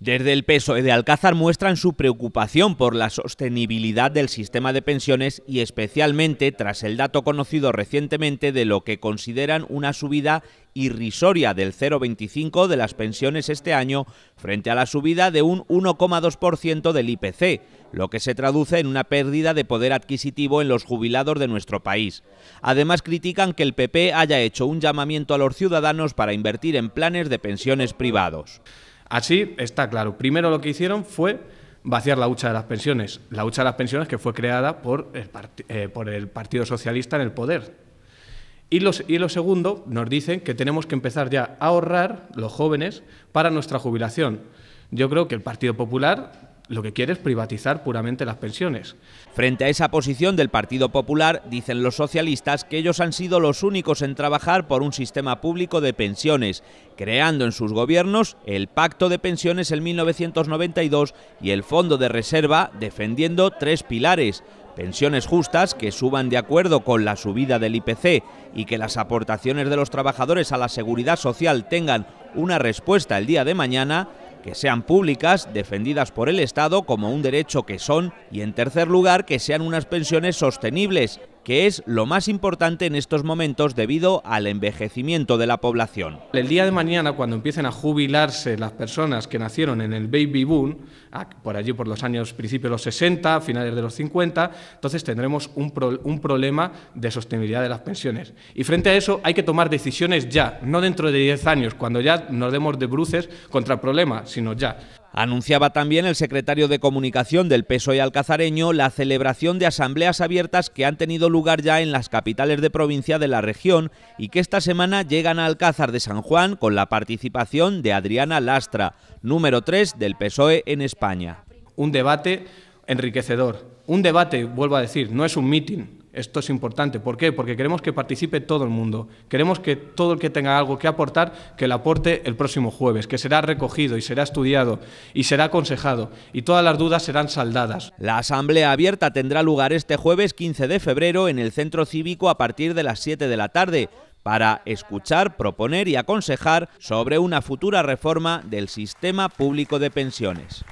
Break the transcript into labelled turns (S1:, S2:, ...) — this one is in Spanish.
S1: Desde el PSOE de Alcázar muestran su preocupación por la sostenibilidad del sistema de pensiones y especialmente tras el dato conocido recientemente de lo que consideran una subida irrisoria del 0,25 de las pensiones este año frente a la subida de un 1,2% del IPC, lo que se traduce en una pérdida de poder adquisitivo en los jubilados de nuestro país. Además critican que el PP haya hecho un llamamiento a los ciudadanos para invertir en planes de pensiones privados.
S2: Así está claro. Primero lo que hicieron fue vaciar la hucha de las pensiones, la hucha de las pensiones que fue creada por el, eh, Partido Socialista en el poder. y lo segundo, nos dicen que tenemos que empezar ya a ahorrar los jóvenes para nuestra jubilación. Yo creo que el Partido Popular lo que quiere es privatizar puramente las pensiones.
S1: Frente a esa posición del Partido Popular, dicen los socialistas que ellos han sido los únicos en trabajar por un sistema público de pensiones, creando en sus gobiernos el Pacto de Pensiones en 1992 y el Fondo de Reserva, defendiendo tres pilares. Pensiones justas que suban de acuerdo con la subida del IPC y que las aportaciones de los trabajadores a la seguridad social tengan una respuesta el día de mañana que sean públicas, defendidas por el Estado como un derecho que son, y en tercer lugar, que sean unas pensiones sostenibles, que es lo más importante en estos momentos debido
S2: al envejecimiento de la población. El día de mañana, cuando empiecen a jubilarse las personas que nacieron en el baby boom, por allí por los años principios de los 60, finales de los 50, entonces tendremos un, problema de sostenibilidad de las pensiones. Y frente a eso hay que tomar decisiones ya, no dentro de 10 años, cuando ya nos demos de bruces contra el problema, sino ya. Anunciaba también el secretario de Comunicación del PSOE alcazareño
S1: la celebración de asambleas abiertas que han tenido lugar ya en las capitales de provincia de la región y que esta semana llegan a Alcázar de San Juan con la participación de Adriana Lastra,
S2: número 3 del PSOE en España. Un debate enriquecedor, un debate, vuelvo a decir, no es un mitin, esto es importante. ¿Por qué? Porque queremos que participe todo el mundo. Queremos que todo el que tenga algo que aportar, que lo aporte el próximo jueves, que será recogido y será estudiado y será aconsejado y todas las dudas serán saldadas. La asamblea
S1: abierta tendrá lugar este jueves 15 de febrero en el centro cívico a partir de las 7 de la tarde para escuchar, proponer y aconsejar sobre una futura reforma del sistema público de pensiones.